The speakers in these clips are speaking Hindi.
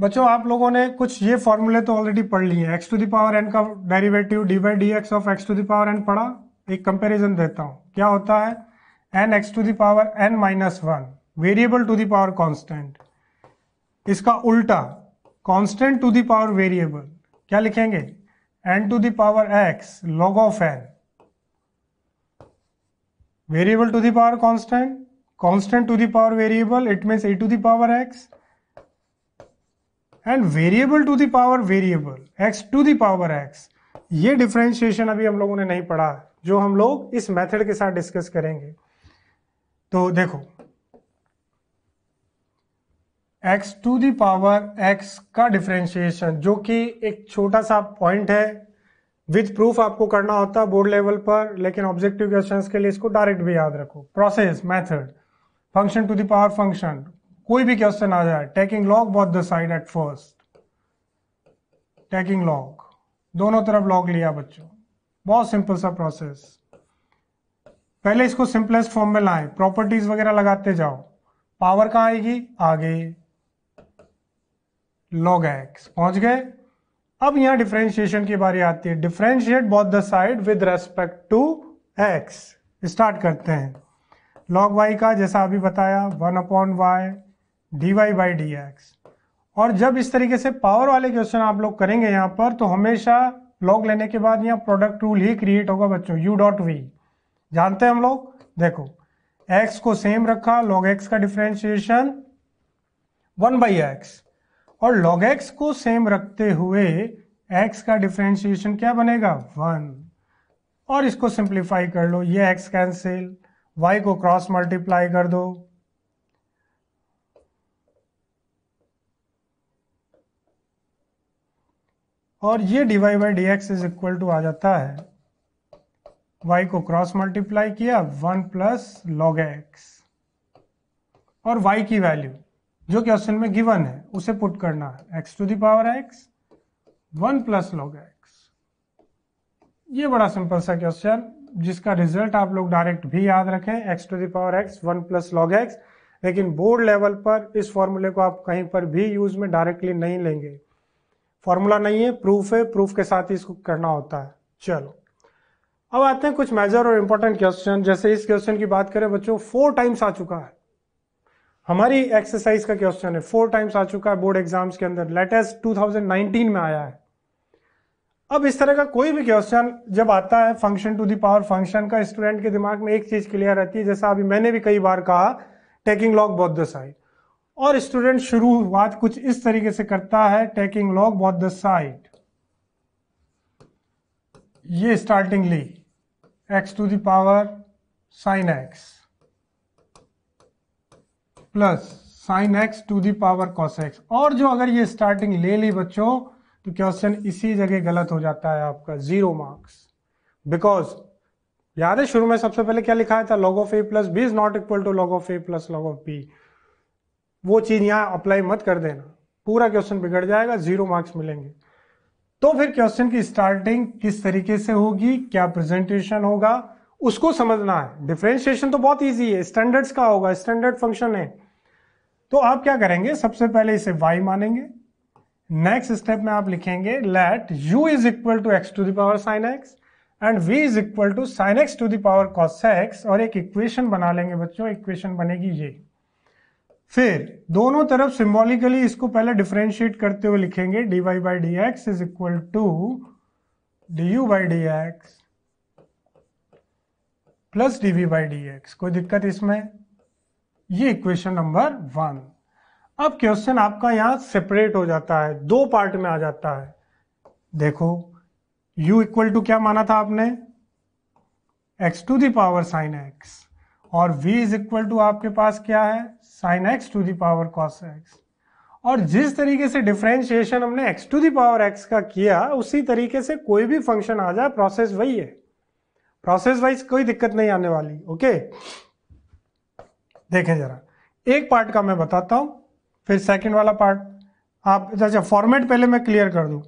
बच्चों आप लोगों ने कुछ ये फॉर्मूले तो ऑलरेडी पढ़ लिए हैं एक्स टू दावर एन का derivative d by d x of x to the power n पढ़ा एक कंपैरिजन देता हूँ क्या होता है n x to the power n minus one variable to the power constant इसका उल्टा कांस्टेंट टू दावर वेरिएबल क्या लिखेंगे n to the power x log of n variable to the power constant constant to the power variable it means a to the power x and variable to the power variable x to the power power x ये डिफ्रेंशिएशन अभी हम लोगों ने नहीं पढ़ा जो हम लोग इस मेथड के साथ डिस्कस करेंगे तो देखो x to the power power x का डिफ्रेंशिएशन जो कि एक छोटा सा पॉइंट है विथ प्रूफ आपको करना होता है बोर्ड लेवल पर लेकिन ऑब्जेक्टिव क्वेश्चन के लिए इसको डायरेक्ट भी याद रखो process method function to the power function कोई भी क्वेश्चन आ जाए taking log both the side at first taking log दोनों तरफ लॉग लिया बच्चों बहुत सिंपल सा प्रोसेस पहले इसको सिंपलेस्ट फॉर्म में लाए प्रॉपर्टीज वगैरह लगाते जाओ पावर कहां आएगी आगे लॉग एक्स पहुंच गए अब यहां डिफ्रेंशिएशन की बारी आती है differentiate both the side with respect to x start करते हैं लॉग वाई का जैसा अभी बताया one upon y d y by d x और जब इस तरीके से पावर वाले क्वेश्चन आप लोग करेंगे यहाँ पर तो हमेशा लॉग लेने के बाद यहाँ प्रोडक्ट रूल ही क्रिएट होगा बच्चों यू डॉट वी जानते हैं हम लोग देखो एक्स को सेम रखा लॉग एक्स का डिफ्रेंशिएशन वन बाई एक्स और लॉग एक्स को सेम रखते हुए एक्स का डिफ्रेंशिएशन क्या बनेगा वन और इसको सिंप्लीफाई कर लो ये एक्स कैंसिल वाई को क्रॉस मल्टीप्लाई कर दो और ये d y by d x is equal to आ जाता है y को क्रॉस मल्टीप्लाई किया वन प्लस लॉग एक्स और y की वैल्यू जो क्वेश्चन में गिवन है उसे पुट करना है x to the power x one plus log x ये बड़ा सिंपल सा क्वेश्चन जिसका रिजल्ट आप लोग डायरेक्ट भी याद रखें x to the power x one plus log x लेकिन बोर्ड लेवल पर इस फॉर्मूले को आप कहीं पर भी यूज में डायरेक्टली नहीं लेंगे फॉर्मूला नहीं है प्रूफ है प्रूफ के साथ ही इसको करना होता है चलो अब आते हैं कुछ मेजर और इंपॉर्टेंट क्वेश्चन जैसे इस क्वेश्चन की बात करें बच्चों फोर टाइम्स आ चुका है हमारी एक्सरसाइज का क्वेश्चन है फोर टाइम्स आ चुका है बोर्ड एग्जाम्स के अंदर लेटेस्ट टू में आया है अब इस तरह का कोई भी क्वेश्चन जब आता है function to the power function का स्टूडेंट के दिमाग में एक चीज क्लियर रहती है जैसा अभी मैंने भी कई बार कहा टेकिंग लॉग बौद्ध साइड और स्टूडेंट शुरुआत कुछ इस तरीके से करता है taking log both the side ये startingly x to the power sine x plus sine x to the power cos x और जो अगर ये स्टार्टिंग ले ली बच्चों तो क्वेश्चन इसी जगह गलत हो जाता है आपका जीरो मार्क्स बिकॉज याद है शुरू में सबसे पहले क्या लिखा था log of a plus b is not equal to log of a plus log of b वो चीज़ यहां अप्लाई मत कर देना पूरा क्वेश्चन बिगड़ जाएगा जीरो मार्क्स मिलेंगे तो फिर क्वेश्चन की स्टार्टिंग किस तरीके से होगी क्या प्रेजेंटेशन होगा उसको समझना है डिफ्रेंशिएशन तो बहुत ईजी है स्टैंडर्ड्स का होगा स्टैंडर्ड फंक्शन है तो आप क्या करेंगे सबसे पहले इसे वाई मानेंगे नेक्स्ट स्टेप में आप लिखेंगे let u is equal to x to the power sine x and v is equal to sine x to the power cos x और एक इक्वेशन बना लेंगे बच्चों इक्वेशन बनेगी ये फिर दोनों तरफ सिंबॉलिकली इसको पहले डिफ्रेंशिएट करते हुए लिखेंगे d y by d x is equal to d u by d x plus d v by d x कोई दिक्कत इसमें ये इक्वेशन नंबर वन अब क्वेश्चन आपका यहां सेपरेट हो जाता है दो पार्ट में आ जाता है देखो u इक्वल टू क्या माना था आपने x to the power sine x और v इज इक्वल टू आपके पास क्या है sine x to the power cos x और जिस तरीके से डिफ्रेंशिएशन हमने x to the power x का किया उसी तरीके से कोई भी फंक्शन आ जाए प्रोसेस वही है प्रोसेस वाइज कोई दिक्कत नहीं आने वाली ओके देखें जरा एक पार्ट का मैं बताता हूं फिर सेकंड वाला पार्ट आप अच्छा फॉर्मेट पहले मैं क्लियर कर दूं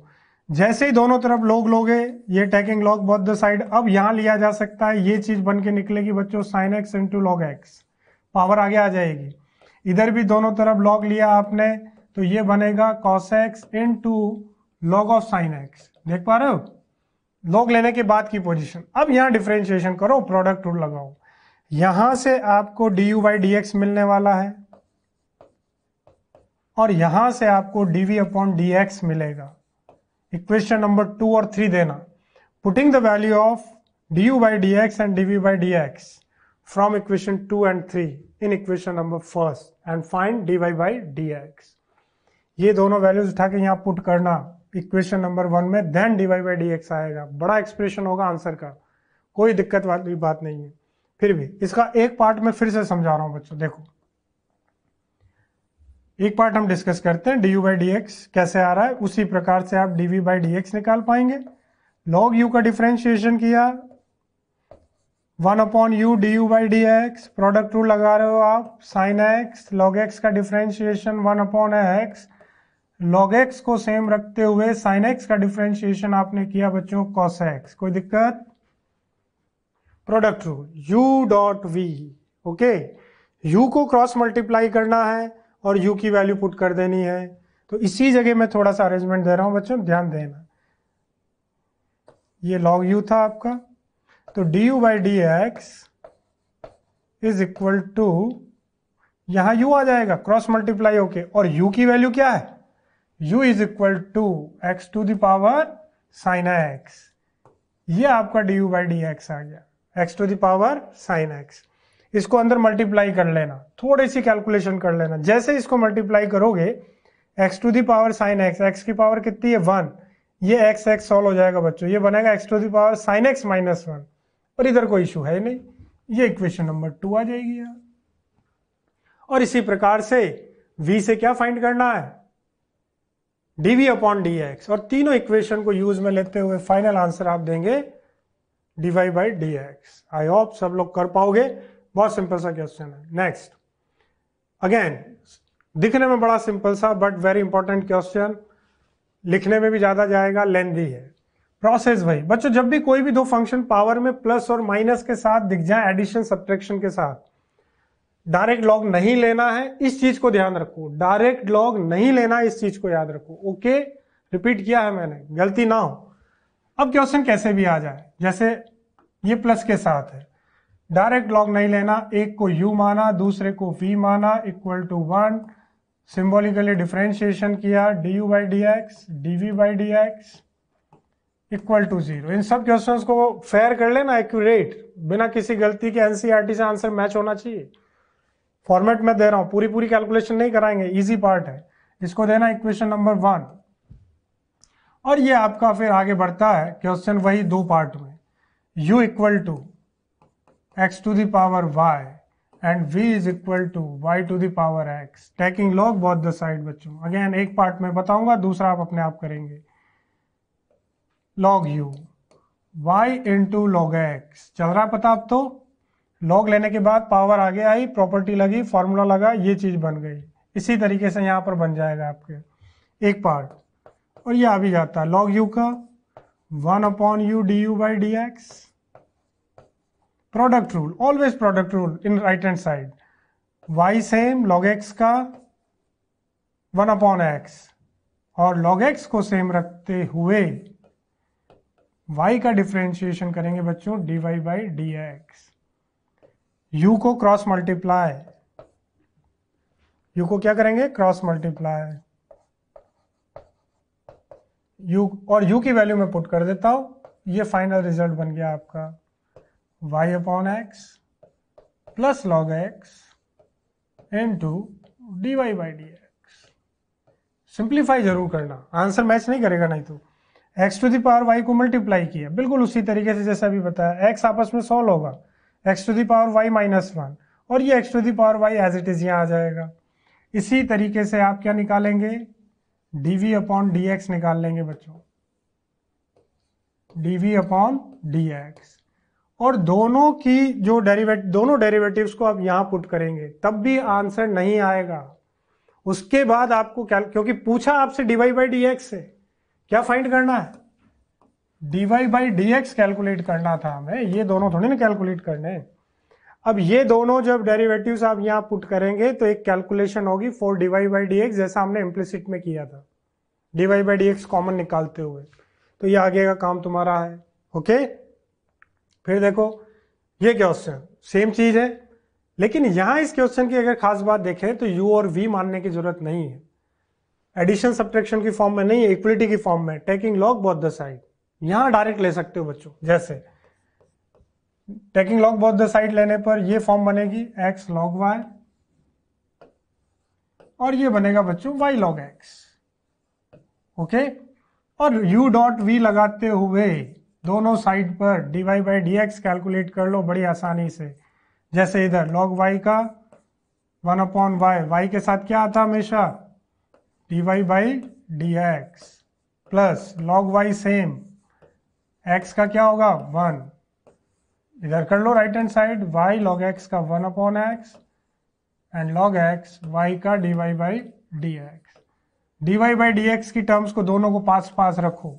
जैसे ही दोनों तरफ लोग लोगे ये taking log both the side अब यहां लिया जा सकता है ये चीज बन के निकलेगी बच्चों sine x into log x power आगे आ जाएगी इधर भी दोनों तरफ लॉग लिया आपने तो ये बनेगा cos x into log of sine x देख पा रहे हो लॉग लेने के बाद की पोजीशन अब यहां डिफ्रेंशिएशन करो प्रोडक्ट रूल लगाओ यहां से आपको d u by d x मिलने वाला है और यहां से आपको d v upon d x मिलेगा इक्वेशन नंबर टू और थ्री देना putting the value of d u by d x and d v by d x from equation two and three in equation number first and find d y by d x ये दोनों वैल्यूज उठा के यहां पुट करना इक्वेशन नंबर वन में then d y by d x आएगा बड़ा एक्सप्रेशन होगा आंसर का कोई दिक्कत वाली बात नहीं है फिर भी इसका एक पार्ट में फिर से समझा रहा हूँ बच्चों देखो एक पार्ट हम डिस्कस करते हैं d u by d x कैसे आ रहा है उसी प्रकार से आप d v by d x निकाल पाएंगे लॉग यू का डिफ्रेंशिएशन किया one upon u d u by d x product rule लगा रहे हो आप साइन एक्स लॉग एक्स का differentiation one upon x log x को सेम रखते हुए साइन एक्स का डिफ्रेंशिएशन आपने किया बच्चों कॉस एक्स कोई दिक्कत product rule u dot v okay u को क्रॉस मल्टीप्लाई करना है और यू की वैल्यू पुट कर देनी है तो इसी जगह मैं थोड़ा सा अरेंजमेंट दे रहा हूं बच्चों ध्यान देना ये लॉग यू था आपका तो d u by d x is equal to यहां यू आ जाएगा क्रॉस मल्टीप्लाई होके और यू की वैल्यू क्या है u is equal to x to the power sine x ये आपका d u by d x आ गया x to the power sine x इसको अंदर मल्टीप्लाई कर लेना थोड़ी सी कैलकुलेशन कर लेना जैसे इसको मल्टीप्लाई करोगे x to the power sine x x की पावर कितनी है वन ये एक्स एक्स सॉल्व हो जाएगा बच्चों ये बनेगा x to the power sine x minus one और इधर कोई इशू है नहीं ये इक्वेशन नंबर टू आ जाएगी यार और इसी प्रकार से v से क्या फाइंड करना है डीवी अपॉन डी एक्स और तीनों इक्वेशन को यूज में लेते हुए फाइनल आंसर आप देंगे d y by d x I hope सब लोग कर पाओगे बहुत सिंपल सा क्वेश्चन है नेक्स्ट अगेन दिखने में बड़ा सिंपल सा बट वेरी इंपॉर्टेंट क्वेश्चन लिखने में भी ज्यादा जाएगा लेंदी है प्रोसेस भाई बच्चों जब भी कोई भी दो फंक्शन पावर में प्लस और माइनस के साथ दिख जाए एडिशन सब्ट्रैक्शन के साथ डायरेक्ट लॉग नहीं लेना है इस चीज को ध्यान रखो डायरेक्ट लॉग नहीं लेना इस चीज को याद रखो ओके रिपीट किया है मैंने गलती ना हो अब क्वेश्चन कैसे भी आ जाए जैसे ये प्लस के साथ है डायरेक्ट लॉग नहीं लेना एक को यू माना दूसरे को वी माना equal to one symbolically differentiation किया d u by d x d v by d x equal to zero इन सब क्वेश्चन को फेयर कर लेना एक्यूरेट बिना किसी गलती के एनसीईआरटी e से आंसर मैच होना चाहिए फॉर्मेट में दे रहा हूं पूरी पूरी कैलकुलेशन नहीं कराएंगे इजी पार्ट है इसको देना इक्वेशन नंबर वन और ये आपका फिर आगे बढ़ता है क्वेश्चन वही दो पार्ट में u equal to x to the power y and v is equal to y to the power x taking log both the side बच्चों अगेन एक पार्ट में बताऊंगा दूसरा आप अपने आप करेंगे log u y into log x चल रहा पता आप तो लॉग लेने के बाद पावर आगे आई प्रॉपर्टी लगी फॉर्मूला लगा ये चीज बन गई इसी तरीके से यहां पर बन जाएगा आपके एक पार्ट और ये आ भी जाता है लॉग यू का one upon u d u by d x product rule always product rule in right hand side y same log x का वन अपॉन एक्स और लॉग एक्स को सेम रखते हुए वाई का डिफ्रेंशिएशन करेंगे बच्चों d y by d x u को क्रॉस मल्टीप्लाई यू को क्या करेंगे क्रॉस मल्टीप्लाई यू और यू की वैल्यू में पुट कर देता हूं ये फाइनल रिजल्ट बन गया आपका y upon x plus log x into dy by dx simplify जरूर करना आंसर मैच नहीं करेगा नहीं तो x to the power y को मल्टीप्लाई किया बिल्कुल उसी तरीके से जैसा अभी बताया x आपस में सॉल्व होगा x to the power y minus one और ये x to the power y as it is यहाँ आ जाएगा इसी तरीके से आप क्या निकालेंगे d v upon d x निकाल लेंगे बच्चों d v upon d x और दोनों की जो डेरिवेट दोनों डेरिवेटिव्स को आप यहां पुट करेंगे तब भी आंसर नहीं आएगा उसके बाद आपको क्या क्योंकि पूछा आपसे डीवाई बाई डी एक्स से क्या फाइंड करना है d y by d x calculate करना था हमें ये दोनों थोड़ी ना कैलकुलेट करने अब ये दोनों जब डेरिवेटिव्स आप यहाँ पुट करेंगे तो एक कैलकुलेशन होगी for d y by d x जैसा हमने इम्प्लिसिट में किया था d y by d x common निकालते हुए तो ये आगे का काम तुम्हारा है ओके okay? फिर देखो ये क्वेश्चन सेम चीज है लेकिन यहां इस क्वेश्चन की अगर खास बात देखें तो यू और वी मानने की जरूरत नहीं है एडिशन सब्ट्रैक्शन की फॉर्म में नहीं है इक्वलिटी की फॉर्म में taking log both the side यहां डायरेक्ट ले सकते हो बच्चों जैसे taking log both the side लेने पर ये फॉर्म बनेगी एक्स लॉग वाई और ये बनेगा बच्चों वाई लॉग एक्स ओके और यू डॉट वी लगाते हुए दोनों साइड पर d y by d x calculate कर लो बड़ी आसानी से जैसे इधर लॉग वाई का वन अपॉन वाई वाई के साथ क्या आता हमेशा d y by d x plus log y same x का क्या होगा वन इधर कर लो right hand side y log x का one upon x and log x y का d y by d x d y by d x की टर्म्स को दोनों को पास पास रखो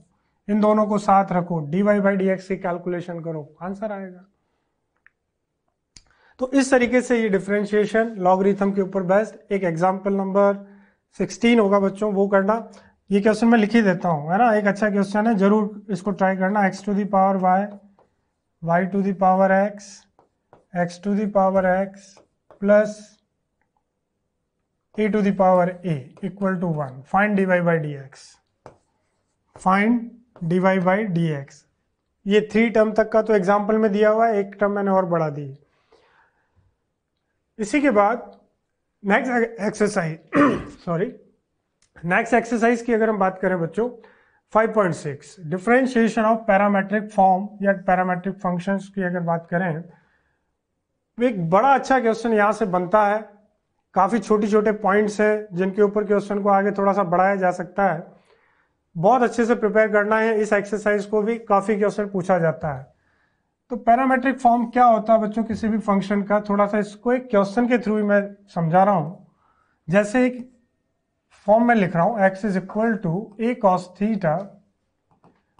इन दोनों को साथ रखो d y by d x की कैलकुलेशन करो आंसर आएगा तो इस तरीके से ये डिफ्रेंशिएशन लॉगरिथम के ऊपर बेस्ट एक एग्जाम्पल नंबर 16 होगा बच्चों वो करना ये क्वेश्चन मैं लिख ही देता हूं है ना एक अच्छा क्वेश्चन है जरूर इसको ट्राई करना x to the power y y to the power x x to the power x plus e to the power a equal to 1 find by d x find d y by d x ये थ्री टर्म तक का तो एग्जाम्पल में दिया हुआ है एक टर्म मैंने और बढ़ा दी इसी के बाद next exercise sorry next exercise की अगर हम बात करें बच्चों 5.6 डिफरेंशिएशन ऑफ पैरामेट्रिक फॉर्म या पैरामेट्रिक फंक्शंस की अगर बात करें तो एक बड़ा अच्छा क्वेश्चन यहाँ से बनता है काफ़ी छोटे छोटे पॉइंट्स हैं जिनके ऊपर क्वेश्चन को आगे थोड़ा सा बढ़ाया जा सकता है बहुत अच्छे से प्रिपेयर करना है इस एक्सरसाइज को भी काफ़ी क्वेश्चन पूछा जाता है तो पैरामेट्रिक फॉर्म क्या होता है बच्चों किसी भी फंक्शन का थोड़ा सा इसको एक क्वेश्चन के थ्रू ही मैं समझा रहा हूँ जैसे एक फॉर्म में लिख रहा हूँ x is equal to a cos theta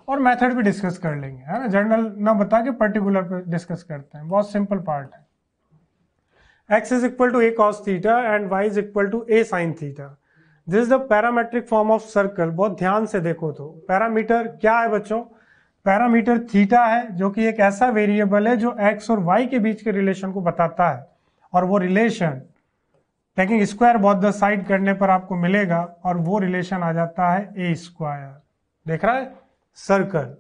और मेथड भी डिस्कस कर लेंगे है ना जनरल ना बता के पर्टिकुलर पे डिस्कस करते हैं बहुत सिंपल पार्ट है x is equal to a cos theta and y is equal to a sine theta this the parametric form of circle बहुत ध्यान से देखो तो पैरामीटर क्या है बच्चों पैरामीटर थीटा है जो कि एक ऐसा वेरिएबल है जो एक्स और वाई के बीच के रिलेशन को बताता है और वो relation taking square both the side करने पर आपको मिलेगा और वो रिलेशन आ जाता है ए स्क्वायर देख रहा है सर्कल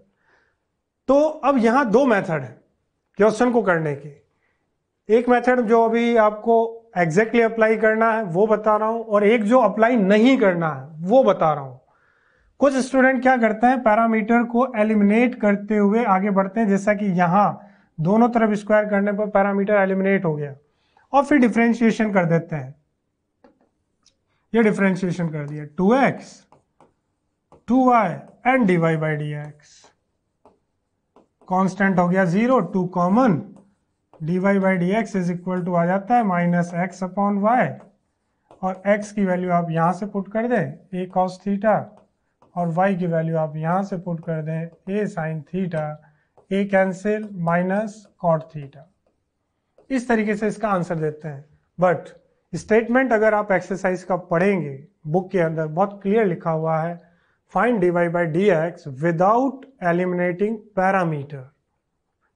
तो अब यहां दो मेथड है क्वेश्चन को करने के एक मेथड जो अभी आपको एग्जैक्टली अप्लाई करना है वो बता रहा हूं और एक जो अप्लाई नहीं करना है वो बता रहा हूं कुछ स्टूडेंट क्या करते हैं पैरामीटर को एलिमिनेट करते हुए आगे बढ़ते हैं जैसा कि यहां दोनों तरफ स्क्वायर करने पर पैरामीटर एलिमिनेट हो गया और फिर डिफ्रेंशिएशन कर देते हैं ये डिफ्रेंशिएशन कर दिया two x two y and d y by d x constant हो गया zero two common d y by d x is equal to आ जाता है माइनस एक्स अपॉन वाई और एक्स की वैल्यू आप यहाँ से पुट कर दें ए कॉस थीटा और वाई की वैल्यू आप यहाँ से पुट कर दें a sine theta a cancel minus cot theta इस तरीके से इसका आंसर देते हैं बट स्टेटमेंट अगर आप एक्सरसाइज का पढ़ेंगे बुक के अंदर बहुत क्लियर लिखा हुआ है find d y by d x without eliminating parameter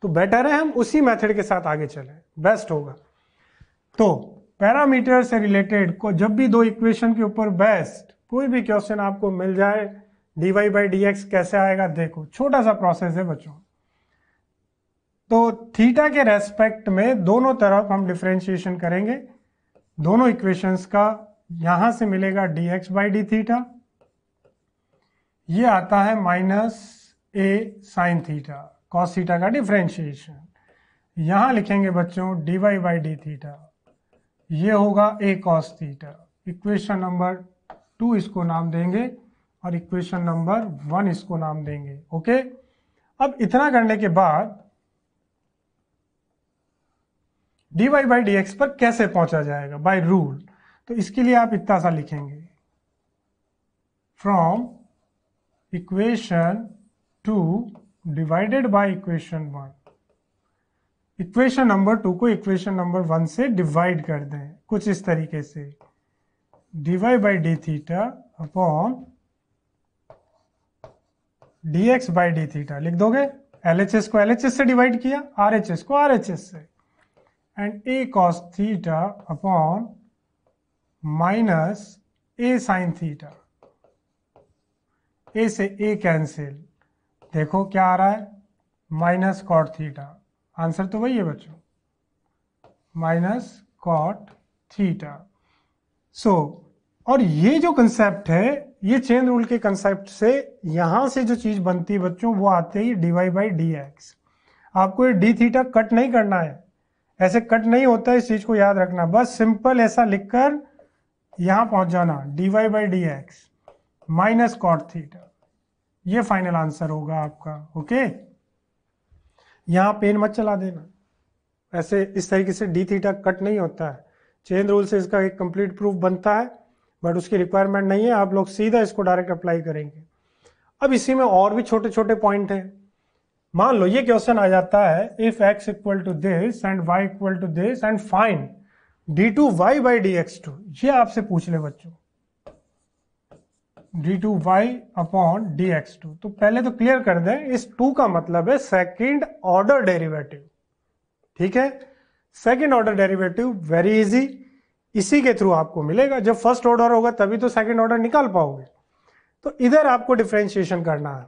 तो बेटर है हम उसी मेथड के साथ आगे चले बेस्ट होगा तो पैरामीटर से रिलेटेड को जब भी दो इक्वेशन के ऊपर बेस्ट कोई भी क्वेश्चन आपको मिल जाए d y by d x कैसे आएगा देखो छोटा सा प्रोसेस है बच्चों तो थीटा के रेस्पेक्ट में दोनों तरफ हम डिफ्रेंशिएशन करेंगे दोनों इक्वेशंस का यहां से मिलेगा d x by d theta ये आता है minus a sine theta cos theta का डिफ्रेंशिएशन यहां लिखेंगे बच्चों d y by d theta ये होगा a cos theta equation number two इसको नाम देंगे और इक्वेशन नंबर वन इसको नाम देंगे ओके अब इतना करने के बाद d y by d x पर कैसे पहुंचा जाएगा बाय रूल तो इसके लिए आप इतना सा लिखेंगे from equation two divided by equation one equation number two को इक्वेशन नंबर वन से डिवाइड कर दें कुछ इस तरीके से d y by d theta upon x by d theta लिख दोगे एस को एस से डिवाइड किया आरएचएस को एस से and a cos theta upon minus a sine theta a से ए कैंसिल देखो क्या आ रहा है माइनस कॉट थीटा आंसर तो वही है बच्चों माइनस कॉट थीटा सो और ये जो कंसेप्ट है ये चेन रूल के कंसेप्ट से यहां से जो चीज बनती है बच्चों वो आते ही डीवाई बाई डी एक्स आपको ये डी थीटा कट नहीं करना है ऐसे कट नहीं होता है इस चीज को याद रखना बस सिंपल ऐसा लिखकर यहां पहुंच जाना d y by d x minus cot theta ये फाइनल आंसर होगा आपका ओके यहां पेन मत चला देना ऐसे इस तरीके से डी थीटा कट नहीं होता है चेन रूल से इसका एक कंप्लीट प्रूफ बनता है बट उसकी रिक्वायरमेंट नहीं है आप लोग सीधा इसको डायरेक्ट अप्लाई करेंगे अब इसी में और भी छोटे छोटे पॉइंट हैं मान लो ये क्वेश्चन आ जाता है if x equal to this and y equal to this and find d two y by d x two ये आपसे पूछ ले बच्चों d two y upon d x two तो पहले तो क्लियर कर दें इस टू का मतलब है सेकेंड ऑर्डर डेरिवेटिव ठीक है second order derivative very easy इसी के थ्रू आपको मिलेगा जब फर्स्ट ऑर्डर होगा तभी तो सेकेंड ऑर्डर निकाल पाओगे तो इधर आपको डिफ्रेंशिएशन करना है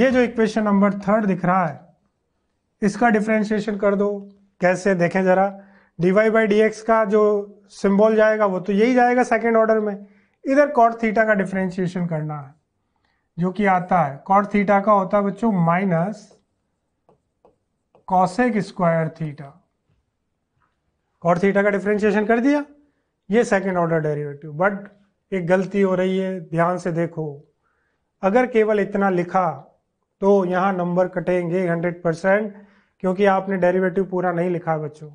ये जो इक्वेशन नंबर थर्ड दिख रहा है इसका डिफ्रेंशिएशन कर दो कैसे देखें जरा d y by d x का जो सिंबल जाएगा वो तो यही जाएगा सेकेंड ऑर्डर में इधर कॉट थीटा का डिफ्रेंशिएशन करना है जो कि आता है कॉट थीटा का होता है बच्चों minus cosec square theta cot theta का डिफ्रेंशिएशन कर दिया ये सेकेंड ऑर्डर डेरिवेटिव बट एक गलती हो रही है ध्यान से देखो अगर केवल इतना लिखा तो यहां नंबर कटेंगे 100 परसेंट क्योंकि आपने डेरिवेटिव पूरा नहीं लिखा बच्चों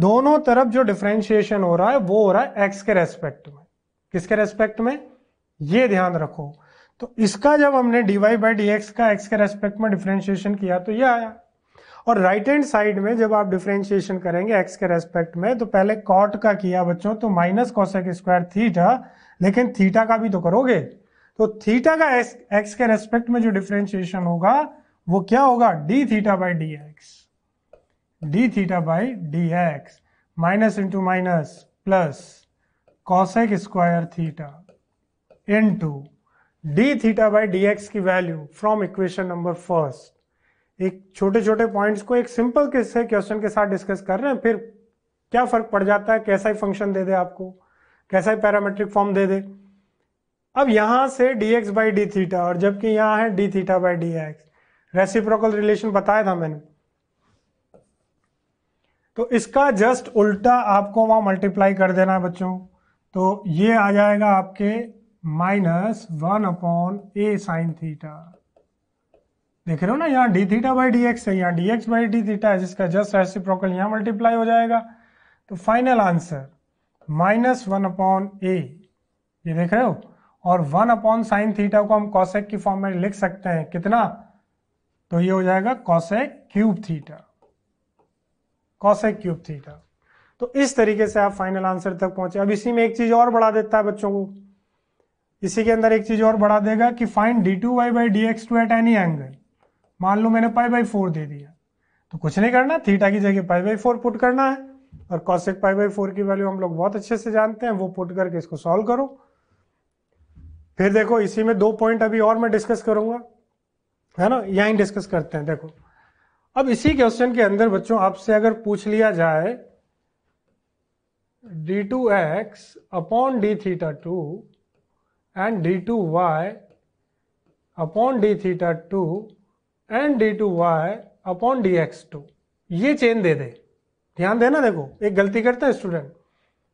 दोनों तरफ जो डिफ्रेंशिएशन हो रहा है वो हो रहा है एक्स के रेस्पेक्ट में किसके रेस्पेक्ट में ये ध्यान रखो तो इसका जब हमने डीवाई बाई डी एक्स का एक्स के रेस्पेक्ट में डिफ्रेंशिएशन किया तो ये आया और राइट हैंड साइड में जब आप डिफ्रेंशिएशन करेंगे एक्स के रेस्पेक्ट में तो पहले कॉट का किया बच्चों तो माइनस कॉसेक स्क्वायर थीटा लेकिन थीटा का भी तो करोगे तो थीटा का एक्स के रेस्पेक्ट में जो डिफ्रेंशिएशन होगा वो क्या होगा d theta by d x d theta by d x minus into minus plus cosec square theta into d theta by d x की value from equation number first एक छोटे छोटे पॉइंट्स को एक सिंपल किससे क्वेश्चन के साथ डिस्कस कर रहे हैं फिर क्या फर्क पड़ जाता है कैसा ही फंक्शन दे दे आपको कैसा ही पैरामेट्रिक फॉर्म दे दे अब यहां से d x by d theta और जबकि यहां है d theta by d x reciprocal relation बताया था मैंने तो इसका जस्ट उल्टा आपको वहां मल्टीप्लाई कर देना है बच्चों तो ये आ जाएगा आपके minus one upon a sine theta देख रहे हो ना यहाँ d theta by d x है यहाँ d x by d theta है जिसका जस्ट प्रोकल यहाँ मल्टीप्लाई हो जाएगा तो final answer minus one upon a ये देख रहे हो और वन अपॉन साइन थीटा को हम कॉसेक की फॉर्म में लिख सकते हैं कितना तो ये हो जाएगा cosec cube theta cosec cube theta तो इस तरीके से आप फाइनल आंसर तक पहुंचे अब इसी में एक चीज और बढ़ा देता है बच्चों को इसी के अंदर एक चीज और बढ़ा देगा कि find d two y by d x two at any angle मान लो मैंने पाई बाई फोर दे दिया तो कुछ नहीं करना थीटा की जगह पाई बाई फोर पुट करना है और कॉसेक पाई बाई फोर की वैल्यू हम लोग बहुत अच्छे से जानते हैं वो पुट करके इसको सॉल्व करो फिर देखो इसी में दो पॉइंट अभी और मैं डिस्कस करूंगा है ना यहीं डिस्कस करते हैं देखो अब इसी क्वेश्चन के अंदर बच्चों आपसे अगर पूछ लिया जाए d two x upon d theta two and d two y upon d theta two and d two y upon d x two ये चेन दे दे ध्यान देना देखो एक गलती करता है स्टूडेंट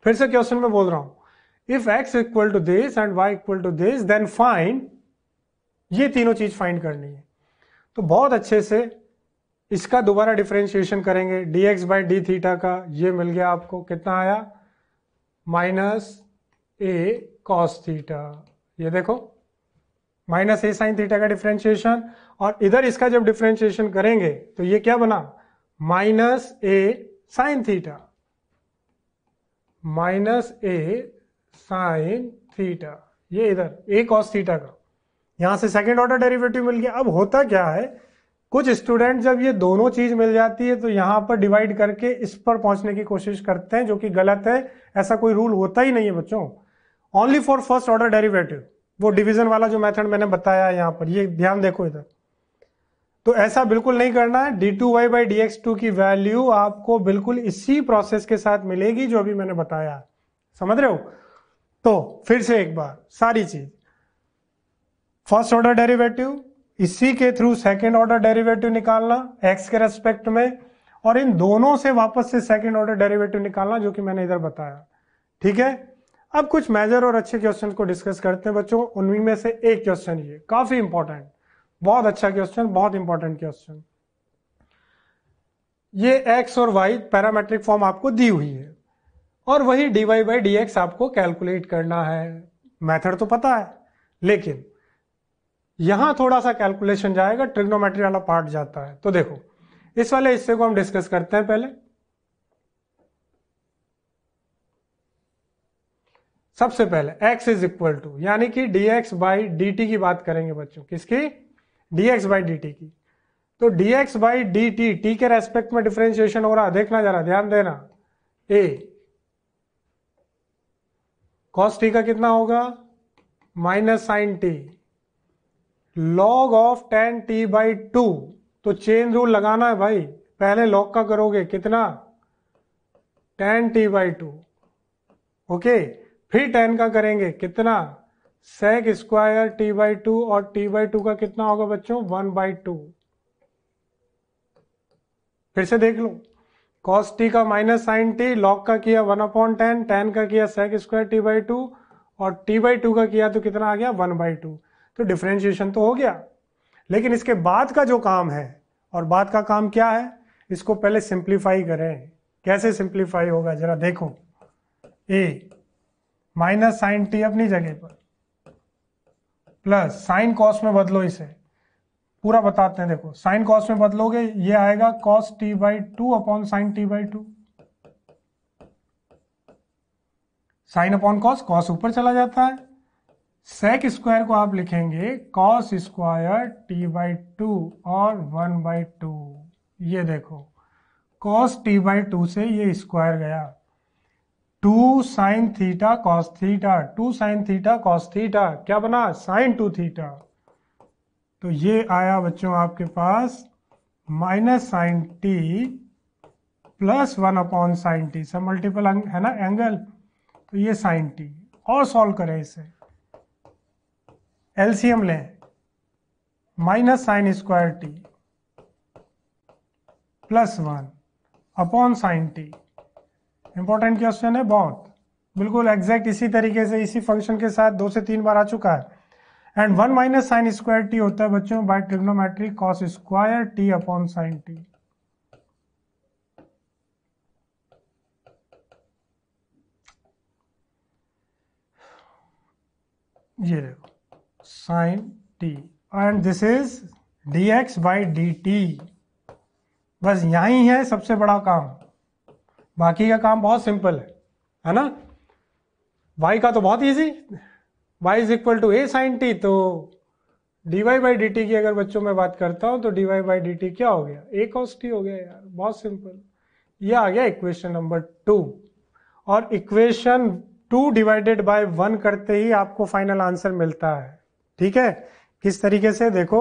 फिर से क्वेश्चन में बोल रहा हूं if x equal to this and y equal to this then find ये तीनों चीज फाइंड करनी है तो बहुत अच्छे से इसका दोबारा डिफ्रेंशिएशन करेंगे d x by d theta का ये मिल गया आपको कितना आया माइनस ए कॉस थीटा ये देखो माइनस ए साइन थीटा का डिफ्रेंशिएशन और इधर इसका जब डिफ्रेंशिएशन करेंगे तो ये क्या बना minus a sine theta minus a sine theta ये इधर ए कॉस थीटा का यहां से सेकेंड ऑर्डर डेरिवेटिव मिल गया अब होता क्या है कुछ स्टूडेंट जब ये दोनों चीज मिल जाती है तो यहां पर डिवाइड करके इस पर पहुंचने की कोशिश करते हैं जो कि गलत है ऐसा कोई रूल होता ही नहीं है बच्चों only for first order derivative वो डिवीजन वाला जो मेथड मैंने बताया है पर ये ध्यान देखो इधर तो ऐसा बिल्कुल नहीं करना है d two y by d x two की वैल्यू आपको बिल्कुल इसी प्रोसेस के साथ मिलेगी जो अभी मैंने बताया समझ रहे हो तो फिर से एक बार सारी चीज फर्स्ट ऑर्डर डेरिवेटिव इसी के थ्रू सेकेंड ऑर्डर डेरिवेटिव निकालना एक्स के रेस्पेक्ट में और इन दोनों से वापस से सेकेंड ऑर्डर डेरिवेटिव निकालना जो कि मैंने इधर बताया ठीक है अब कुछ मेजर और अच्छे क्वेश्चन को डिस्कस करते हैं बच्चों उनमें में से एक क्वेश्चन ये काफी इंपॉर्टेंट बहुत अच्छा क्वेश्चन बहुत इंपॉर्टेंट क्वेश्चन ये एक्स और वाई पैरामेट्रिक फॉर्म आपको दी हुई है और वही डीवाई बाई डी एक्स आपको कैलकुलेट करना है मेथड तो पता है लेकिन यहां थोड़ा सा कैलकुलेशन जाएगा ट्रिग्नोमेट्री वाला पार्ट जाता है तो देखो इस वाले हिस्से को हम डिस्कस करते हैं पहले सबसे पहले x इज इक्वल टू यानी कि dx बाई डी की बात करेंगे बच्चों किसकी dx बाई डी की तो dx बाई डी टी के रेस्पेक्ट में डिफ्रेंशिएशन हो रहा है देखना जरा ध्यान देना a cos t का कितना होगा minus sine t log of tan t by two तो चेन रूल लगाना है भाई पहले लॉग का करोगे कितना tan t by two okay फिर टेन का करेंगे कितना sec square t by two और टी बाई टू का कितना होगा बच्चों वन बाई टू फिर से देख लो कॉस टी का माइनस साइन टी लॉग का किया वन अपॉन टेन टेन का किया sec square t by two और टी बाई टू का किया तो कितना आ गया वन बाई टू तो डिफ्रेंशिएशन तो हो गया लेकिन इसके बाद का जो काम है और बाद का काम क्या है इसको पहले सिंप्लीफाई करें कैसे सिंप्लीफाई होगा जरा देखो ए माइनस साइन टी अपनी जगह पर प्लस साइन कॉस में बदलो इसे पूरा बताते हैं देखो साइन कॉस में बदलोगे ये आएगा cos t by two upon sine t by two sine upon cos cos ऊपर चला जाता है सेक स्क्वायर को आप लिखेंगे cos square t by two और वन बाई टू ये देखो कॉस टी बाई टू से ये स्क्वायर गया two sine theta cos theta two sine theta cos theta क्या बना साइन टू थीटा तो ये आया बच्चों आपके पास minus sine t plus one upon sine t सब मल्टीपल है ना एंगल तो ये साइन टी और सॉल्व करें इसे एलसीएम लें minus sine square t plus one upon sine t important question है बहुत बिल्कुल एग्जैक्ट इसी तरीके से इसी फंक्शन के साथ दो से तीन बार आ चुका है and one minus sine square t होता है बच्चों by trigonometric cos square t upon sine t ये देखो sine t and this is d x by d t बस यही है सबसे बड़ा काम बाकी का काम बहुत सिंपल है है ना वाई का तो बहुत easy y is equal to a sine t तो d y by d t की अगर बच्चों में बात करता हूँ तो d y by d t क्या हो गया ए कॉस टी हो गया यार बहुत सिंपल ये आ गया इक्वेशन नंबर टू और equation two divided by one करते ही आपको फाइनल आंसर मिलता है ठीक है किस तरीके से देखो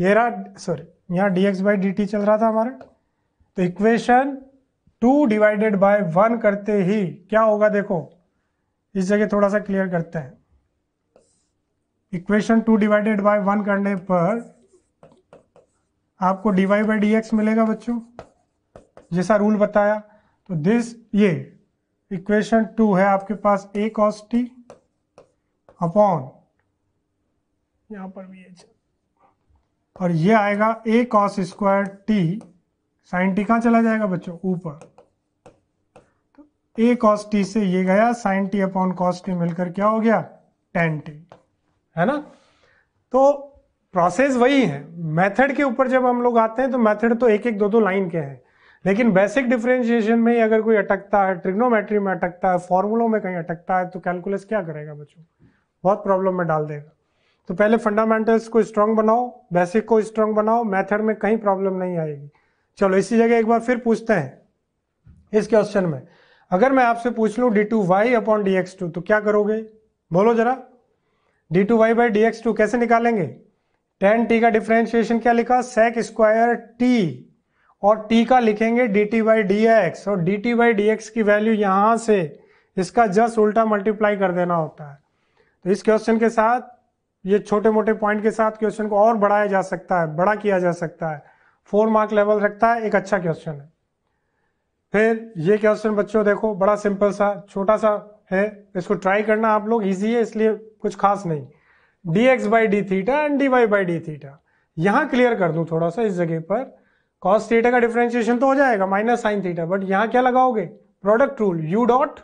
ये रहा सॉरी यहाँ डीएक्स बाई डी टी चल रहा था हमारा तो equation two divided by one करते ही क्या होगा देखो इस जगह थोड़ा सा क्लियर करते हैं equation two divided by one करने पर आपको डीवाई बाई डी एक्स मिलेगा बच्चों जैसा रूल बताया तो दिस ये इक्वेशन टू है आपके पास ए कॉस्टी टी अपॉन यहां पर भी एच और ये आएगा a cos square t sine t कहां चला जाएगा बच्चों ऊपर तो ए कॉस टी से ये गया sine t upon cos t मिलकर क्या हो गया टेन टी है ना तो प्रोसेस वही है मेथड के ऊपर जब हम लोग आते हैं तो मेथड तो एक एक दो दो लाइन के हैं लेकिन बेसिक डिफ्रेंशिएशन में ही अगर कोई अटकता है ट्रिग्नोमेट्री में अटकता है फॉर्मूलों में कहीं अटकता है तो कैलकुलस क्या करेगा बच्चों बहुत प्रॉब्लम में डाल देगा तो पहले फंडामेंटल्स को स्ट्रांग बनाओ बेसिक को स्ट्रांग बनाओ मेथड में कहीं प्रॉब्लम नहीं आएगी चलो इसी जगह एक बार फिर पूछते हैं इस क्वेश्चन में अगर मैं आपसे पूछ लू d two y upon d x two तो क्या करोगे बोलो जरा d two y by d x two कैसे निकालेंगे टेन टी का डिफ्रेंशिएशन क्या लिखा सेक स्क्वायर टी और टी का लिखेंगे d t by d x और d t by d x की वैल्यू यहां से इसका जस्ट उल्टा मल्टीप्लाई कर देना होता है तो इस क्वेश्चन के साथ ये छोटे मोटे पॉइंट के साथ क्वेश्चन को और बढ़ाया जा सकता है बड़ा किया जा सकता है फोर मार्क लेवल रखता है एक अच्छा क्वेश्चन है फिर ये क्वेश्चन बच्चों देखो बड़ा सिंपल सा छोटा सा है इसको ट्राई करना आप लोग इजी है इसलिए कुछ खास नहीं d x by d theta and d y by d theta यहां क्लियर कर दू थोड़ा सा इस जगह पर कॉस थीटा का डिफ्रेंशिएशन तो हो जाएगा माइनस साइन थीटा बट यहाँ क्या लगाओगे product rule u dot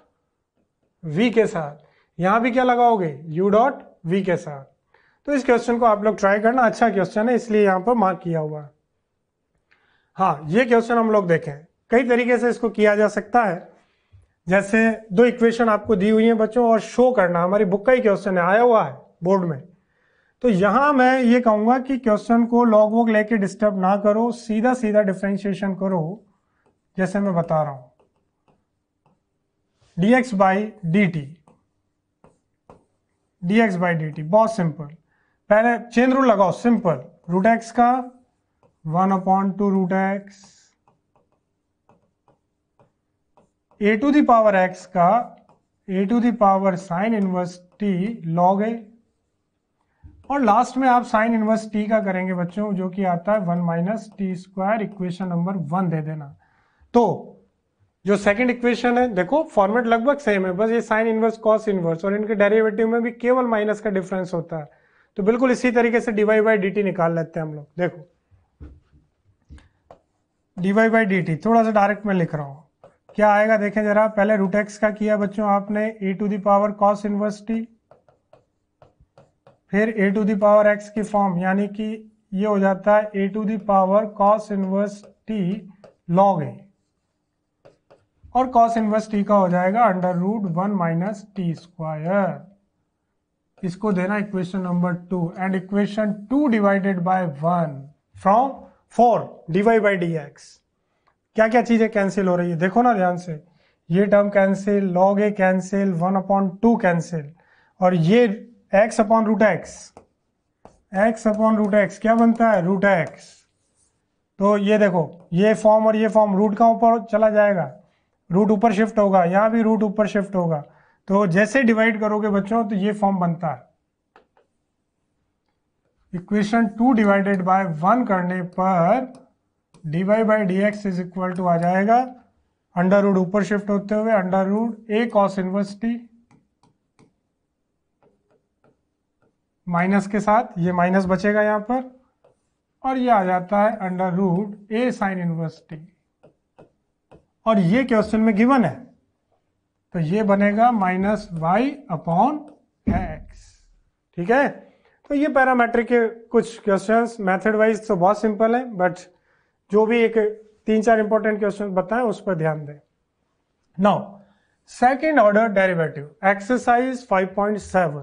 v के साथ यहाँ भी क्या लगाओगे यू डॉट वी के साथ तो इस क्वेश्चन को आप लोग ट्राई करना अच्छा क्वेश्चन है इसलिए यहां पर मार्क किया हुआ है हाँ ये क्वेश्चन हम लोग देखें कई तरीके से इसको किया जा सकता है जैसे दो इक्वेशन आपको दी हुई है बच्चों और शो करना हमारी बुक का ही क्वेश्चन है आया हुआ है बोर्ड में तो यहां मैं ये कहूंगा कि क्वेश्चन को लॉग वॉक लेके डिस्टर्ब ना करो सीधा सीधा डिफ्रेंशिएशन करो जैसे मैं बता रहा हूं d x by d t d x by d t बहुत सिंपल पहले चेन रूल लगाओ सिंपल रूट एक्स का one upon two root x a to the power x का a to the power sine inverse t log a और लास्ट में आप साइन इनवर्स टी का करेंगे बच्चों जो कि आता है one minus t square equation number one दे देना तो जो सेकंड इक्वेशन है देखो फॉर्मेट लगभग सेम है बस ये साइन इनवर्स कॉस इनवर्स और इनके डेरिवेटिव में भी केवल माइनस का डिफरेंस होता है तो बिल्कुल इसी तरीके से डीवाई बाई डी निकाल लेते हैं हम लोग देखो डीवाई बाई डी थोड़ा सा डायरेक्ट में लिख रहा हूं क्या आएगा देखें जरा पहले रूट एक्स का किया बच्चों आपने a to the power cos inverse t फिर ए टू दावर एक्स की फॉर्म यानी कि ये हो जाता है a to the power cos inverse t log a और कॉस यूनिवर्सिटी का हो जाएगा under root one minus t square इसको देना equation number two and equation two divided by one from four d y by d x क्या क्या चीजें कैंसिल हो रही है देखो ना ध्यान से ये term cancel log a cancel one upon two cancel और ये x upon root x x upon root x क्या बनता है रूट एक्स तो ये देखो ये फॉर्म और ये फॉर्म रूट का ऊपर चला जाएगा रूट ऊपर शिफ्ट होगा यहाँ भी रूट ऊपर शिफ्ट होगा तो जैसे डिवाइड करोगे बच्चों तो ये फॉर्म बनता है equation two divided by one करने पर d y by d x is equal to आ जाएगा अंडर रूड ऊपर शिफ्ट होते हुए under root a cos inverse t minus के साथ ये माइनस बचेगा यहां पर और ये आ जाता है under root a sine inverse t और ये क्वेश्चन में गिवन है तो ये बनेगा माइनस वाई अपॉन एक्स ठीक है तो ये पैरामेट्रिक के कुछ क्वेश्चंस मेथड वाइज तो बहुत सिंपल है बट जो भी एक तीन चार इंपॉर्टेंट क्वेश्चन बताएं उस पर ध्यान दें now second order derivative exercise 5.7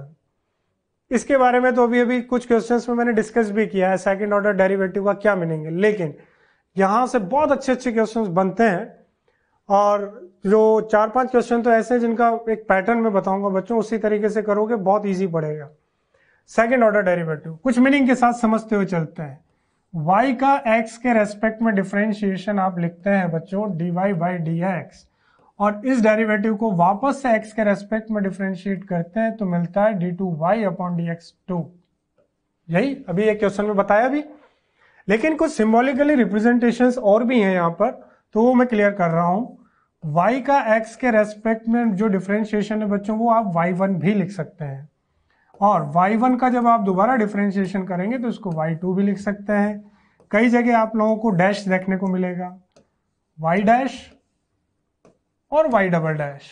इसके बारे में तो अभी अभी कुछ क्वेश्चंस में मैंने डिस्कस भी किया है सेकेंड ऑर्डर डेरिवेटिव का क्या मिलेंगे लेकिन यहां से बहुत अच्छे अच्छे क्वेश्चंस बनते हैं और जो चार पांच क्वेश्चन तो ऐसे हैं जिनका एक पैटर्न में बताऊंगा बच्चों उसी तरीके से करोगे बहुत इजी पड़ेगा सेकेंड ऑर्डर डेरिवेटिव कुछ मीनिंग के साथ समझते हुए चलते हैं y का x के रेस्पेक्ट में डिफ्रेंशिएशन आप लिखते हैं बच्चों dy वाई बाई डी और इस डेरिवेटिव को वापस से x के रेस्पेक्ट में डिफ्रेंशिएट करते हैं तो मिलता है d two y upon d x two यही अभी एक क्वेश्चन में बताया भी लेकिन कुछ सिम्बोलिकली रिप्रेजेंटेशंस और भी हैं यहाँ पर तो वो मैं क्लियर कर रहा हूं वाई का एक्स के रेस्पेक्ट में जो डिफ्रेंशिएशन है बच्चों वो आप वाई वन भी लिख सकते हैं और वाई वन का जब आप दोबारा डिफ्रेंशिएशन करेंगे तो इसको वाई टू भी लिख सकते हैं कई जगह आप लोगों को डैश देखने को मिलेगा वाई डैश और वाई डबल डैश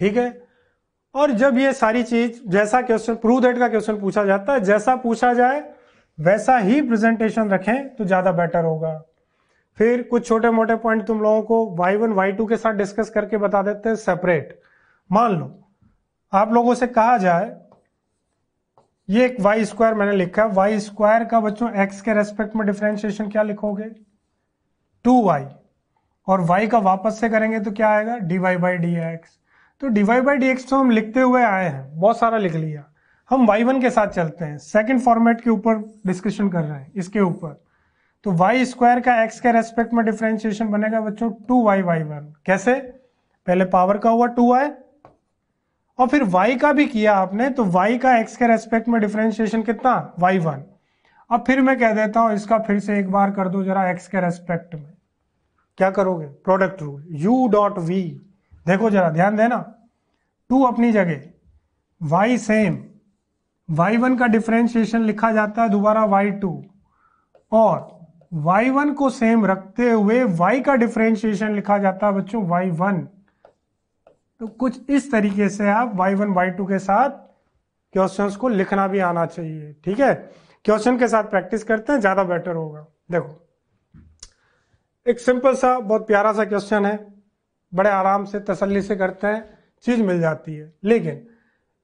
ठीक है और जब ये सारी चीज जैसा क्वेश्चन प्रूव डेट का क्वेश्चन पूछा जाता है जैसा पूछा जाए वैसा ही प्रेजेंटेशन रखें तो ज्यादा बेटर होगा फिर कुछ छोटे मोटे पॉइंट तुम लोगों को वाई वन वाई टू के साथ डिस्कस करके बता देते हैं सेपरेट मान लो आप लोगों से कहा जाए ये एक वाई स्क्वायर मैंने लिखा है वाई स्क्वायर का बच्चों एक्स के रेस्पेक्ट में डिफ्रेंशिएशन क्या लिखोगे टू वाई और वाई का वापस से करेंगे तो क्या आएगा d y by d x तो d y by d x तो हम लिखते हुए आए हैं बहुत सारा लिख लिया हम वाई वन के साथ चलते हैं सेकेंड फॉर्मेट के ऊपर डिस्कशन कर रहे हैं इसके ऊपर तो वाई स्क्वायर का एक्स के रेस्पेक्ट में डिफ्रेंशिएशन बनेगा बच्चों टू वाई वाई वन कैसे पहले पावर का हुआ टू वाई और फिर y का भी किया आपने तो y का x के रेस्पेक्ट में डिफ्रेंशिएशन कितना y1 अब फिर मैं कह देता हूं इसका फिर से एक बार कर दो जरा x के रेस्पेक्ट में क्या करोगे product rule u dot v देखो जरा ध्यान देना टू अपनी जगह y सेम y1 का डिफ्रेंशिएशन लिखा जाता है दोबारा y2 और y1 को सेम रखते हुए y का डिफ्रेंशिएशन लिखा जाता है बच्चों y1 तो कुछ इस तरीके से आप y1 y2 के साथ क्वेश्चंस को लिखना भी आना चाहिए ठीक है क्वेश्चन के साथ प्रैक्टिस करते हैं ज्यादा बेटर होगा देखो एक सिंपल सा बहुत प्यारा सा क्वेश्चन है बड़े आराम से तसल्ली से करते हैं चीज मिल जाती है लेकिन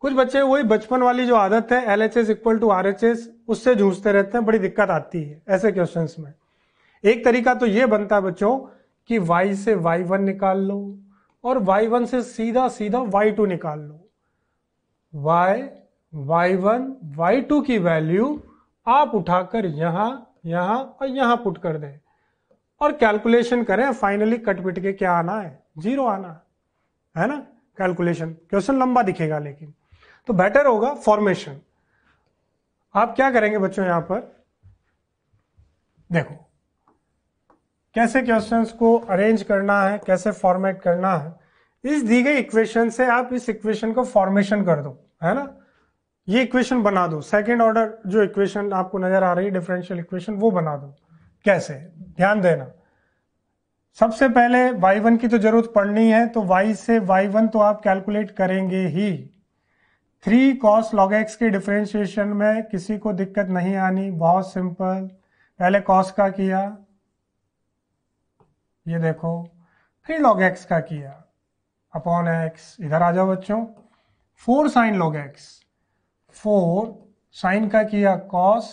कुछ बच्चे वही बचपन वाली जो आदत है L H S equal to R H S उससे जूझते रहते हैं बड़ी दिक्कत आती है ऐसे क्वेश्चन में एक तरीका तो ये बनता है बच्चों कि y से y1 निकाल लो और y1 से सीधा सीधा y2 निकाल लो y y1 y2 की वैल्यू आप उठाकर यहां यहां और यहां पुट कर दें और कैलकुलेशन करें फाइनली कटपिट के क्या आना है जीरो आना है ना कैलकुलेशन क्वेश्चन लंबा दिखेगा लेकिन तो बेटर होगा फॉर्मेशन आप क्या करेंगे बच्चों यहां पर देखो कैसे क्वेश्चंस को अरेंज करना है कैसे फॉर्मेट करना है इस दी गई इक्वेशन से आप इस इक्वेशन को फॉर्मेशन कर दो है ना ये इक्वेशन बना दो सेकंड ऑर्डर जो इक्वेशन आपको नजर आ रही है डिफरेंशियल इक्वेशन वो बना दो कैसे ध्यान देना सबसे पहले y1 की तो जरूरत पड़नी है तो y से y1 तो आप कैलकुलेट करेंगे ही थ्री कॉस लॉग एक्स के डिफ्रेंशिएशन में किसी को दिक्कत नहीं आनी बहुत सिंपल पहले कॉस का किया ये देखो फिर लॉग एक्स का किया अपॉन एक्स इधर आ जाओ बच्चों four sine log x four sine का किया कॉस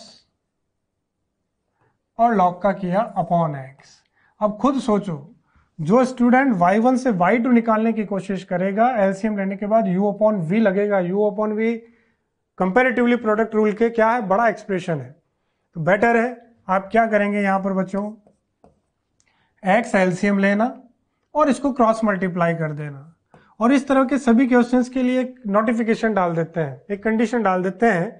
और लॉग का किया अपॉन एक्स अब खुद सोचो जो स्टूडेंट वाई वन से वाई टू निकालने की कोशिश करेगा एलसीएम लेने के बाद यू अपॉन वी लगेगा u upon v comparatively product rule के क्या है बड़ा एक्सप्रेशन है तो बेटर है आप क्या करेंगे यहां पर बच्चों एक्स एलसीएम लेना और इसको क्रॉस मल्टीप्लाई कर देना और इस तरह के सभी क्वेश्चंस के लिए एक नोटिफिकेशन डाल देते हैं एक कंडीशन डाल देते हैं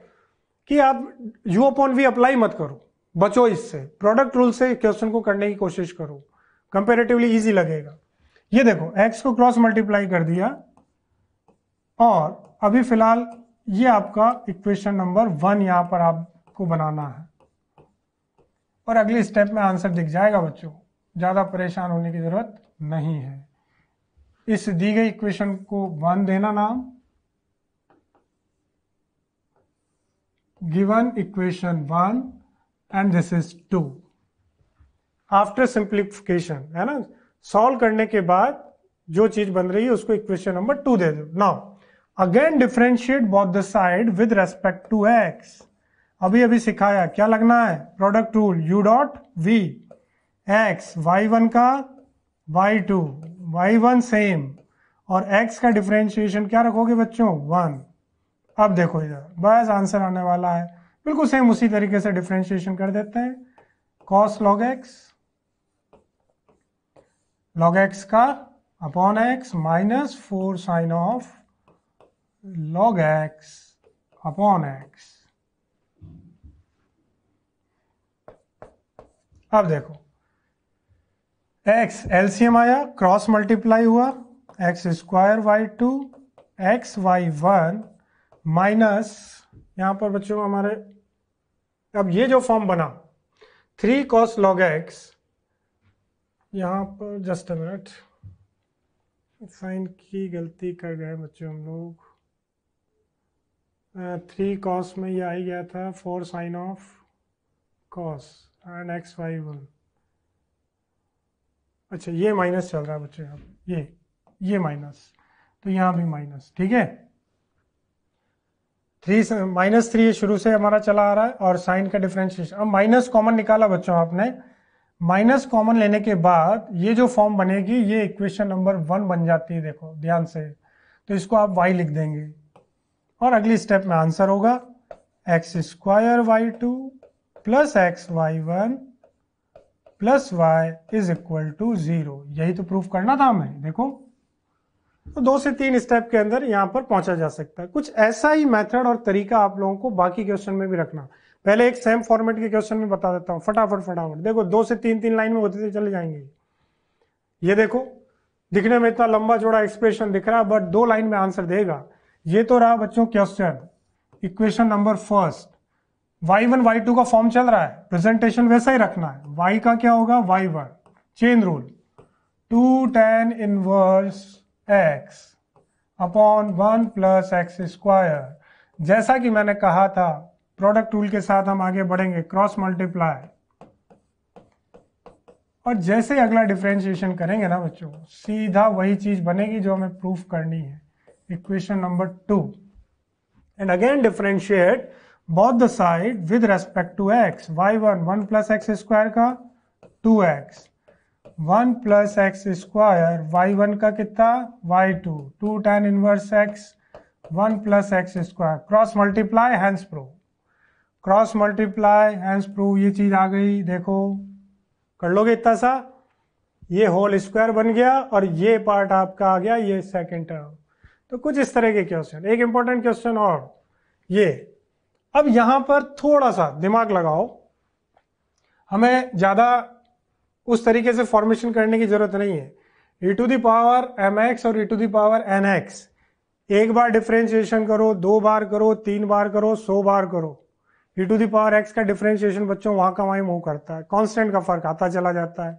कि आप यू अपॉन वी अप्लाई मत करो बचो इससे प्रोडक्ट रूल से क्वेश्चन को करने की कोशिश करो कंपेरेटिवली इजी लगेगा ये देखो एक्स को क्रॉस मल्टीप्लाई कर दिया और अभी फिलहाल ये आपका इक्वेशन नंबर वन यहां पर आपको बनाना है और अगले स्टेप में आंसर दिख जाएगा बच्चों ज़्यादा परेशान होने की ज़रूरत नहीं है इस दी गई इक्वेशन को वन देना नाम given equation one and this is two after simplification है ना सॉल्व करने के बाद जो चीज बन रही है उसको इक्वेशन नंबर टू दे दो now again differentiate both the side with respect to x अभी अभी सिखाया क्या लगना है product rule u dot v x y one का y two y one same और एक्स का डिफ्रेंशिएशन क्या रखोगे बच्चों वन अब देखो इधर बस आंसर आने वाला है बिल्कुल सेम उसी तरीके से डिफ्रेंशिएशन कर देते हैं cos log x log x का upon x minus four sine of log x upon x अब देखो एक्स एलसीएम आया क्रॉस मल्टीप्लाई हुआ x square y two x y one minus यहां पर बच्चों हमारे अब ये जो फॉर्म बना थ्री कॉस लॉग एक्स यहाँ पर जस्ट अ मिनट साइन की गलती कर गए बच्चे हम लोग थ्री uh, कॉस में ये आ ही गया था four sine of cos and x y one अच्छा ये माइनस चल रहा है बच्चे अब ये ये माइनस तो यहाँ भी माइनस ठीक है थ्री माइनस थ्री शुरू से हमारा चला आ रहा है और साइन का डिफ्रेंशिएशन अब माइनस कॉमन निकाला बच्चों आपने माइनस कॉमन लेने के बाद ये जो फॉर्म बनेगी ये इक्वेशन नंबर वन बन जाती है देखो ध्यान से तो इसको आप वाई लिख देंगे और अगली स्टेप में आंसर होगा x square y two plus x y one plus y is equal to zero यही तो प्रूफ करना था हमें देखो तो दो से तीन स्टेप के अंदर यहां पर पहुंचा जा सकता है कुछ ऐसा ही मेथड और तरीका आप लोगों को बाकी क्वेश्चन में भी रखना पहले एक सेम फॉर्मेट के क्वेश्चन में बता देता हूँ फटाफट फटाफट देखो दो से तीन तीन लाइन में होते चले जाएंगे ये देखो दिखने में इतना लंबा चौड़ा एक्सप्रेशन दिख रहा है बट दो लाइन में आंसर देगा ये तो रहा बच्चों question equation number first y one y two का फॉर्म चल रहा है प्रेजेंटेशन वैसा ही रखना है वाई का क्या होगा y one chain rule two tan inverse x upon one plus x square जैसा कि मैंने कहा था प्रोडक्ट टूल के साथ हम आगे बढ़ेंगे क्रॉस मल्टीप्लाई और जैसे अगला डिफ्रेंशिएशन करेंगे ना बच्चों सीधा वही चीज बनेगी जो हमें प्रूफ करनी है equation number two and again differentiate both the side with respect to x y one one plus x square का two x one plus x square y one का कितना y two two tan inverse x one plus x square cross multiply hence proof cross multiply hence prove ये चीज़ आ गई देखो कर लोगे इतना सा ये होल स्क्वायर बन गया और ये पार्ट आपका आ गया ये सेकेंड टर्म तो कुछ इस तरह के क्वेश्चन एक इंपॉर्टेंट क्वेश्चन और ये अब यहां पर थोड़ा सा दिमाग लगाओ हमें ज़्यादा उस तरीके से फॉर्मेशन करने की जरूरत नहीं है e to the power m x और e to the power n x एक बार डिफ्रेंशिएशन करो दो बार करो तीन बार करो सौ बार करो ई टू पावर एक्स का डिफ्रेंशिएशन बच्चों वहां का वहीं मूव करता है कॉन्स्टेंट का फर्क आता चला जाता है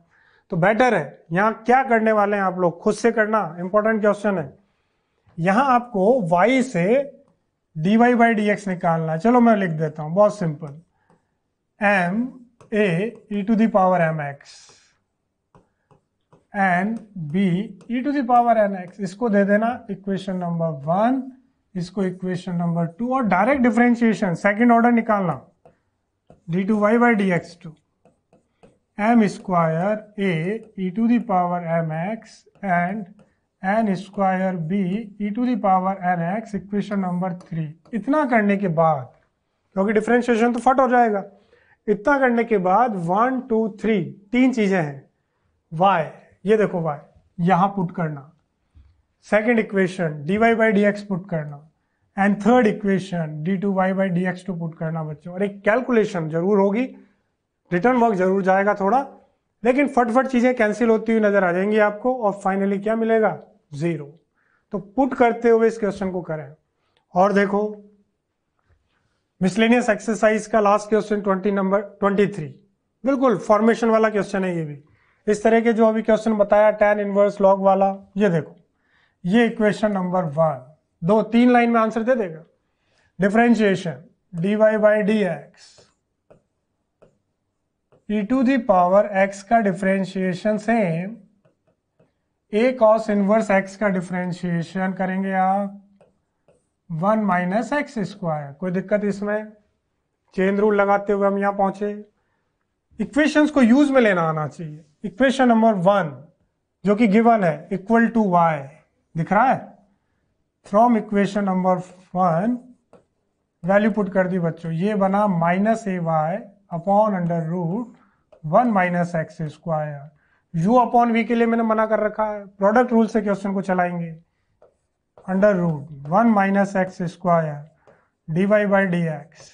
तो बेटर है यहाँ क्या करने वाले हैं आप लोग खुद से करना इंपॉर्टेंट क्वेश्चन है यहां आपको y से dy y by d x निकालना है चलो मैं लिख देता हूं बहुत simple m a e to the power m x n b e to the power n x इसको दे देना इक्वेशन नंबर वन इसको इक्वेशन नंबर टू और डायरेक्ट डिफरेंशिएशन सेकेंड ऑर्डर निकालना d two y by d x two m square a e to power m x and n square b e to the power n x equation number three इतना करने के बाद क्योंकि डिफरेंशिएशन तो फट हो जाएगा इतना करने के बाद वन टू थ्री तीन चीज़ें हैं वाई ये देखो वाई यहाँ पुट करना second equation d y by d x put करना and third equation d two y by d x two put करना बच्चों और एक कैलकुलेशन जरूर होगी रिटर्न वर्क जरूर जाएगा थोड़ा लेकिन फटफट चीजें कैंसिल होती हुई नजर आ जाएंगी आपको और फाइनली क्या मिलेगा जीरो तो पुट करते हुए इस क्वेश्चन को करें और देखो मिसलेनियस एक्सरसाइज का last question twenty number twenty three बिल्कुल फॉर्मेशन वाला क्वेश्चन है ये भी इस तरह के जो अभी क्वेश्चन बताया टेन इनवर्स लॉग वाला ये देखो ये इक्वेशन नंबर वन दो तीन लाइन में आंसर दे देगा differentiation d y by d x e to the power x का differentiation same a cos inverse x का डिफ्रेंशिएशन करेंगे आप वन माइनस एक्स स्क्वायर कोई दिक्कत इसमें चेन रूल लगाते हुए हम यहां पहुंचे इक्वेशंस को यूज में लेना आना चाहिए इक्वेशन नंबर वन जो कि गिवन है इक्वल टू वाई दिख रहा है from equation number one value put कर दी बच्चों ये बना minus a y upon under root one minus x square u upon v के लिए मैंने मना कर रखा है प्रोडक्ट रूल से क्वेश्चन को चलाएंगे under root one minus x square d y by d x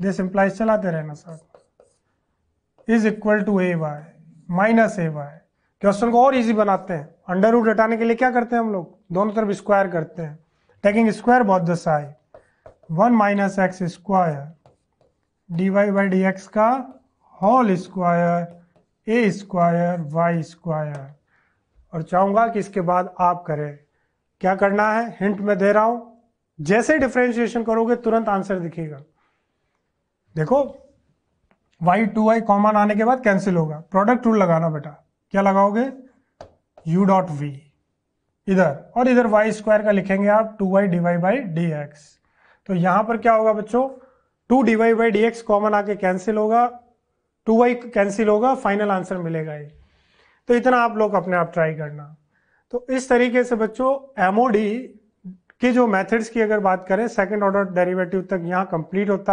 this implies चलाते रहना sir is equal to a y minus a y question को और इजी बनाते हैं अंडर रूट हटाने के लिए क्या करते हैं हम लोग दोनों तरफ स्क्वायर करते हैं टेकिंग स्क्वायर बहुत दशा है one minus x square d y by d x का whole square a square y square और चाहूंगा कि इसके बाद आप करें क्या करना है हिंट में दे रहा हूं जैसे डिफ्रेंशिएशन करोगे तुरंत आंसर दिखेगा देखो वाई टू वाई कॉमन आने के बाद कैंसिल होगा प्रोडक्ट रूल लगाना बेटा क्या लगाओगे यू डॉट वी इधर और इधर वाई स्क्वायर का लिखेंगे आप two y d y by d x तो यहां पर क्या होगा बच्चों two d y by d x common आके कैंसिल होगा टू वाई कैंसिल होगा फाइनल आंसर मिलेगा ये तो इतना आप लोग अपने आप ट्राई करना तो इस तरीके से बच्चों एमओडी के जो मेथड्स की अगर बात करें सेकंड ऑर्डर डेरिवेटिव तक यहाँ कंप्लीट होता है